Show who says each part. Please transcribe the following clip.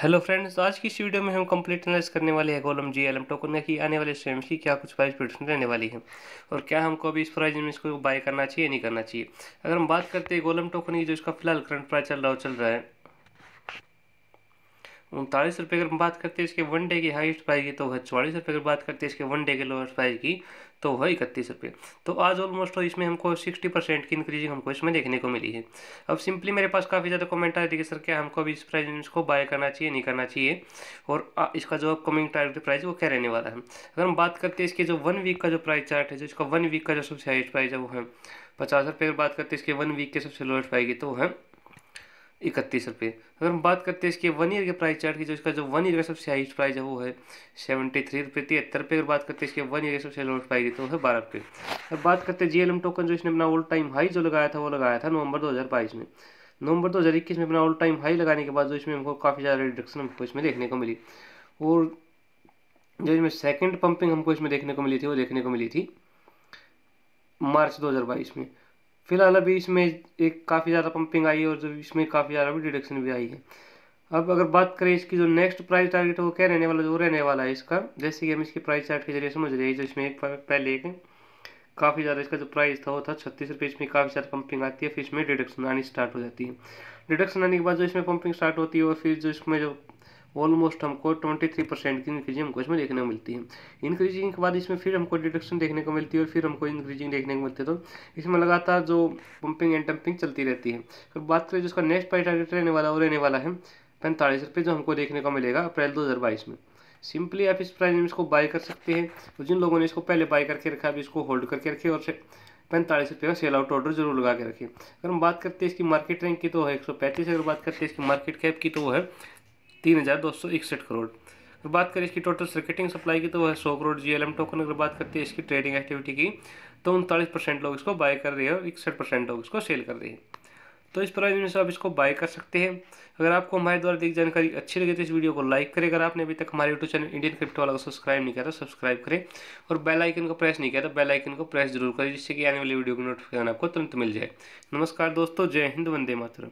Speaker 1: hello friends आज की इस वीडियो में हम कंप्लीट एनालिस करने वाले हैं Golem G L M token की आने वाले स्ट्रीम्स की क्या कुछ प्राइस प्रोडक्शन रहने वाली है और क्या हमको अभी इस प्राइस में इसको बाय करना चाहिए या नहीं करना चाहिए अगर हम बात करते हैं गोलम टोकन की जो इसका फिलहाल करंट प्राइस चल रहा हो चल रहा है उनतालीस रुपये तो अगर बात करते हैं इसके वन डे की हाइस्ट प्राइस की तो वह चौवालीस रुपये अगर बात करते हैं इसके वन डे के लोएस्ट प्राइस की तो वह इकतीस रुपये तो आज ऑलमोस्ट तो इसमें हमको सिक्सटी परसेंट की इंक्रीजिंग हमको इसमें देखने को मिली है अब सिंपली मेरे पास काफ़ी ज़्यादा कमेंट आए थे कि सर क्या हमको अभी इस प्राइस को बाय करना चाहिए नहीं करना चाहिए और इसका जो अपकमिंग टारगेट प्राइस वो क्या रहने वाला है अगर हम बात करते हैं इसके जो वन वीक का जो प्राइस चार्ट है जो इसका वन वीक का जो सबसे हाइस्ट प्राइस है वो है पचास रुपये अगर बात करते हैं इसके वन वीक के सबसे लोएस्ट प्राइस की तो है इकतीस रुपये अगर हम बात करते हैं इसके वन ईयर के प्राइस चार्ट की जो इसका जो वन ईयर का सबसे हाईस्ट प्राइस है वो है सेवेंटी थ्री रुपये तिहत्तर रुपये अगर बात करते हैं इसके वन ईयर का सबसे लोएस्ट प्राइस तो है बारह रुपये अगर बात करते हैं जीएलएम टोकन जो इसने अपना ओल्ड टाइम हाई जो लगाया था वो लगाया था नवंबर दो हज़ार बाईस में नवंबर दो हज़ार इक्कीस में अपना ऑल टाइम हाई लगाने के बाद जो इसमें हमको काफ़ी ज़्यादा रिडक्शन हमको इसमें देखने को मिली और जो इसमें सेकेंड पम्पिंग हमको इसमें देखने को मिली थी वो देखने को मिली थी मार्च दो में फिलहाल अभी इसमें एक काफ़ी ज़्यादा पंपिंग आई है और जो इसमें काफ़ी ज़्यादा अभी डिडक्शन भी आई है अब अगर बात करें इसकी जो नेक्स्ट प्राइस टारगेट है वो क्या रहने वाला जो रहने वाला है इसका जैसे कि हम इसकी प्राइस चार्ट के जरिए समझ रहे हैं जो इसमें एक पहले एक काफ़ी ज़्यादा इसका जो प्राइस था वो था छत्तीस रुपये इसमें काफ़ी ज़्यादा पंपिंग आती है फिर इसमें डिडक्शन आनी स्टार्ट हो जाती है डिडक्शन आने के बाद जो इसमें पंपिंग स्टार्ट होती है और फिर जो इसमें जो ऑलमोस्ट हमको ट्वेंटी थ्री परसेंट की इंक्रीजिंग हमको इसमें देखने को मिलती है इंक्रीजिंग के बाद इसमें फिर हमको डिडक्शन देखने को मिलती है और फिर हमको इंक्रीजिंग देखने को मिलती है तो इसमें लगातार जो पंपिंग एंड डंपिंग चलती रहती है फिर बात करें जिसका नेक्स्ट प्राइस टारगेट रहने वाला वो रहने वाला है पैंतालीस रुपये जो हमको देखने को मिलेगा अप्रैल दो हज़ार बाईस में सिंपली आप इस प्राइस में इसको बाय कर सकते हैं और जिन लोगों ने इसको पहले बाय करके रखा है इसको होल्ड करके रखे और पैंतालीस रुपये का सेल आउट ऑर्डर जरूर लगा के रखें अगर हम बात करते हैं इसकी मार्केट रैंक की तो है एक सौ पैंतीस अगर बात करते हैं इसकी मार्केट कैप की तो वो है तीन हज़ार दो सौ इकसठ करोड़ अगर बात करें इसकी टोटल सर्किटिंग सप्लाई की तो वह सौ करोड़ जी टोकन अगर बात करते हैं इसकी ट्रेडिंग एक्टिविटी की तो उनतालीस परसेंट लोग इसको बाय कर रहे हैं और इकसठ परसेंट लोग इसको सेल कर रहे हैं तो इस प्राइस में से आप इसको बाय कर सकते हैं अगर आपको हमारे द्वारा दी जानकारी अच्छी लगे तो इस वीडियो को लाइक करें अगर आपने अभी तक हमारे यूट्यूब चैनल इंडियन क्रिप्टो वाला को सब्सक्राइब नहीं किया तो सब्सक्राइब करें और बेल आइकन को प्रेस नहीं किया तो बेल आइकन को प्रेस जरूर करें जिससे कि आने वाली वीडियो की नोटिफिकेशन आपको तुरंत मिल जाए नमस्कार दोस्तों जय हिंद वंदे मातरम